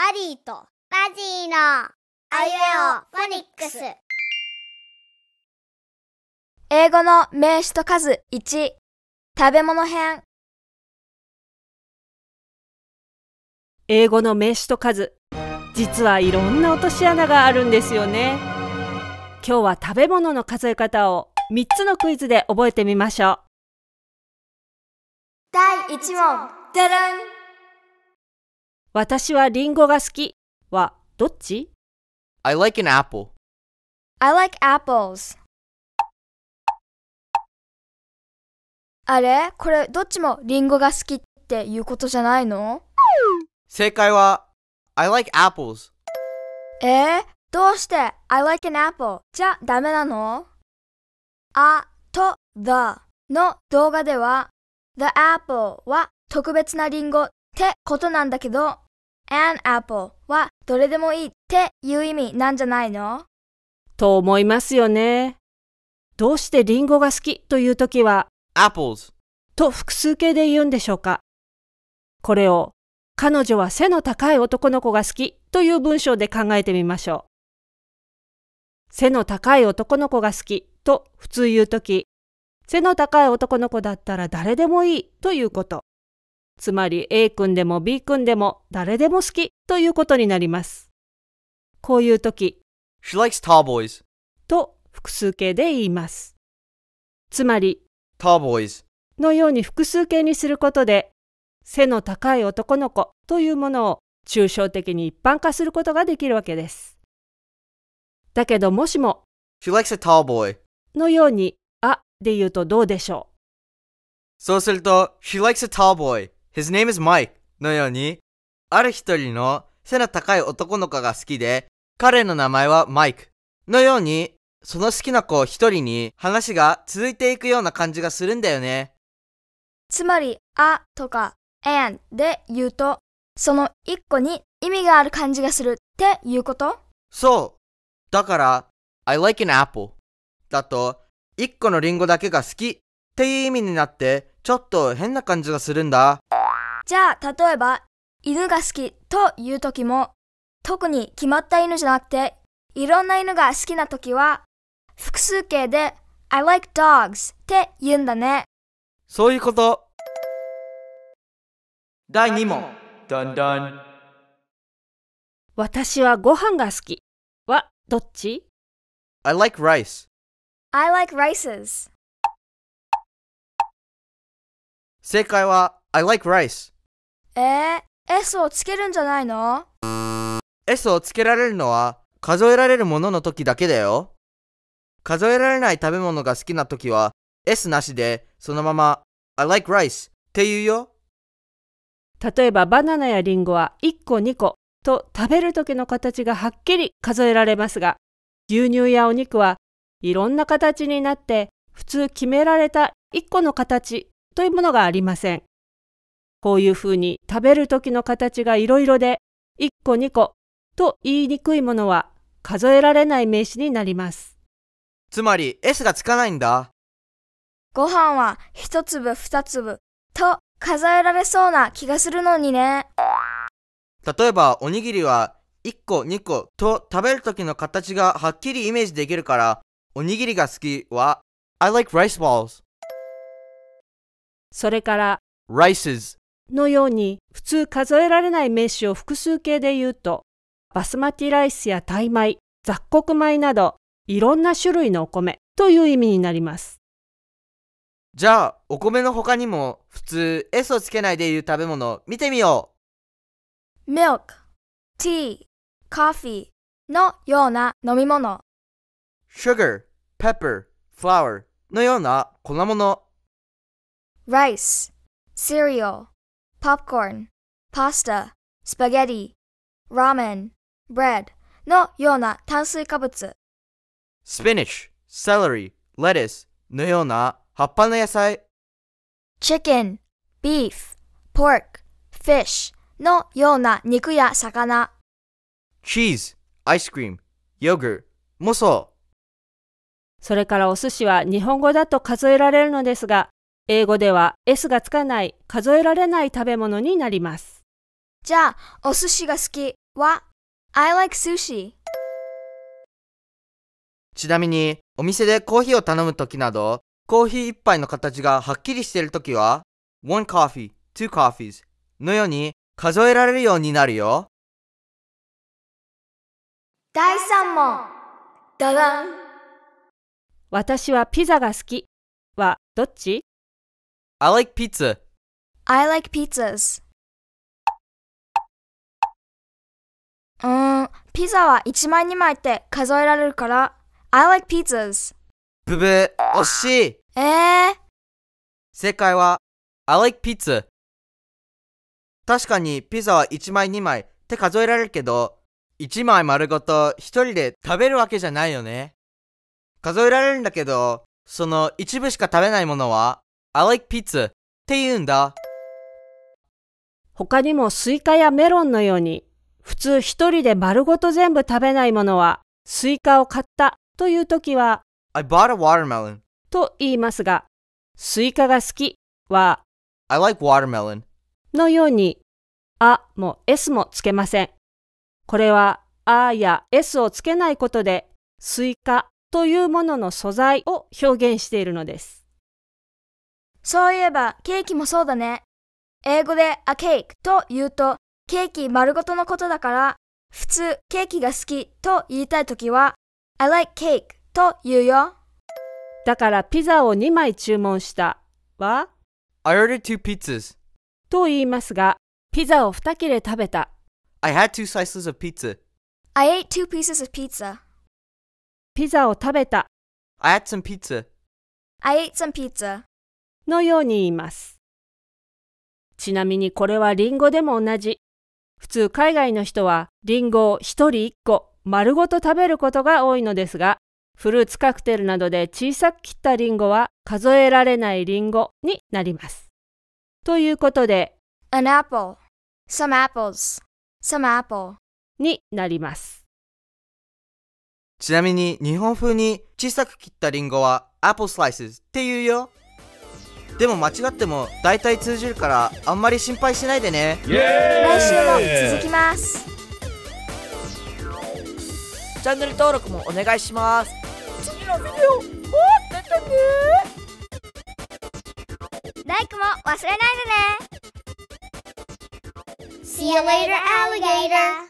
アリーとバジーのあゆえおフォニックス英語の名詞と数1食べ物編英語の名詞と数実はいろんな落とし穴があるんですよね今日は食べ物の数え方を3つのクイズで覚えてみましょう第1問ダラン私はリンゴが好きはどっち ?I like an apple. I like apples. あれこれどっちもリンゴが好きっていうことじゃないの正解は I like apples えー、どうして I like an apple じゃダメなのあと the の動画では The apple は特別なリンゴってことなんだけど an apple はどれでもいいっていう意味なんじゃないのと思いますよね。どうしてリンゴが好きという時は apples と複数形で言うんでしょうかこれを彼女は背の高い男の子が好きという文章で考えてみましょう。背の高い男の子が好きと普通言うとき、背の高い男の子だったら誰でもいいということ。つまり A 君でも B 君でも誰でも好きということになります。こういう時、She likes tall boys と複数形で言います。つまり、tall boys のように複数形にすることで、背の高い男の子というものを抽象的に一般化することができるわけです。だけどもしも、She likes a tall boy のように、あで言うとどうでしょうそうすると、She likes a tall boy His name is Mike のように、ある一人の背の高い男の子が好きで、彼の名前はマイクのように、その好きな子一人に話が続いていくような感じがするんだよね。つまり、あとか and で言うと、その一個に意味がある感じがするっていうことそう。だから、I like an apple だと、一個のリンゴだけが好きっていう意味になって、ちょっと変な感じがするんだ。じゃあ、例えば、犬が好きという時も、特に決まった犬じゃなくて、いろんな犬が好きな時は、複数形で I like dogs って言うんだね。そういうこと。第2問。だんだん。私はご飯が好き。は、どっち ?I like rice. I like rices. 正解は I like rice. えー、S をつけるんじゃないの ?S をつけられるのは数えられるものの時だけだよ。数えられない食べ物が好きな時は S なしでそのまま I like rice って言うよ。例えばバナナやリンゴは1個2個と食べる時の形がはっきり数えられますが牛乳やお肉はいろんな形になって普通決められた1個の形というものがありません。こういうふうに食べる時の形がいろいろで1個2個と言いにくいものは数えられない名詞になります。つまり S がつかないんだ。ご飯は1粒2粒と数えられそうな気がするのにね。例えばおにぎりは1個2個と食べる時の形がはっきりイメージできるからおにぎりが好きは I like rice balls それから rices のように普通数えられない名詞を複数形で言うと、バスマティライスやタイ米、雑穀米などいろんな種類のお米という意味になります。じゃあお米の他にも普通 S をつけないで言う食べ物見てみよう Milk, Tea, Coffee のような飲み物 Sugar, Pepper, Flour のような粉物 Rice, Cereal popcorn、pasta、spaghetti、ramen、bread のような炭水化物。spinach、celery、lettuce のような葉っぱの野菜。chicken、beef、pork、fish のような肉や魚。cheese、アイスクリーム、ヨーグルもそう。それからお寿司は日本語だと数えられるのですが、英語では S がつかない数えられない食べ物になります。じゃあ、お寿司が好きは I like sushi。ちなみに、お店でコーヒーを頼むときなど、コーヒー一杯の形がはっきりしているときは、one coffee, two coffees のように数えられるようになるよ。第3問。だらん。私はピザが好きはどっち I like pizza. I like pizzas. うーん、ピザは1枚2枚って数えられるから、I like pizzas. ブブー、惜しいえー、正解は、I like pizza. 確かにピザは1枚2枚って数えられるけど、1枚丸ごと1人で食べるわけじゃないよね。数えられるんだけど、その一部しか食べないものは I like pizza って言うんだ。他にもスイカやメロンのように、普通一人で丸ごと全部食べないものは、スイカを買ったという時は、I bought a watermelon と言いますが、スイカが好きは、I like watermelon のように、あも s もつけません。これは、あや s をつけないことで、スイカというものの素材を表現しているのです。そういえば、ケーキもそうだね。英語で a cake と言うと、ケーキ丸ごとのことだから、普通、ケーキが好きと言いたいときは、I like cake と言うよ。だからピザを2枚注文したは I ordered two pizzas と言いますが、ピザを2切れ食べた。I had two slices of pizza. I ate two pieces of pizza. ピザを食べた。I had some pizza. I ate some pizza. のように言います。ちなみにこれはリンゴでも同じ。普通海外の人はリンゴを1人1個丸ごと食べることが多いのですが、フルーツカクテルなどで小さく切ったリンゴは数えられないリンゴになります。ということで、an apple, some apples, some apple になります。ちなみに日本風に小さく切ったリンゴは apple slices っていうよ。でも間違っても大体通じるからあんまり心配しないでね来週も続きますチャンネル登録もお願いします次のビデオ待っててねライクも忘れないでね See you later, alligator!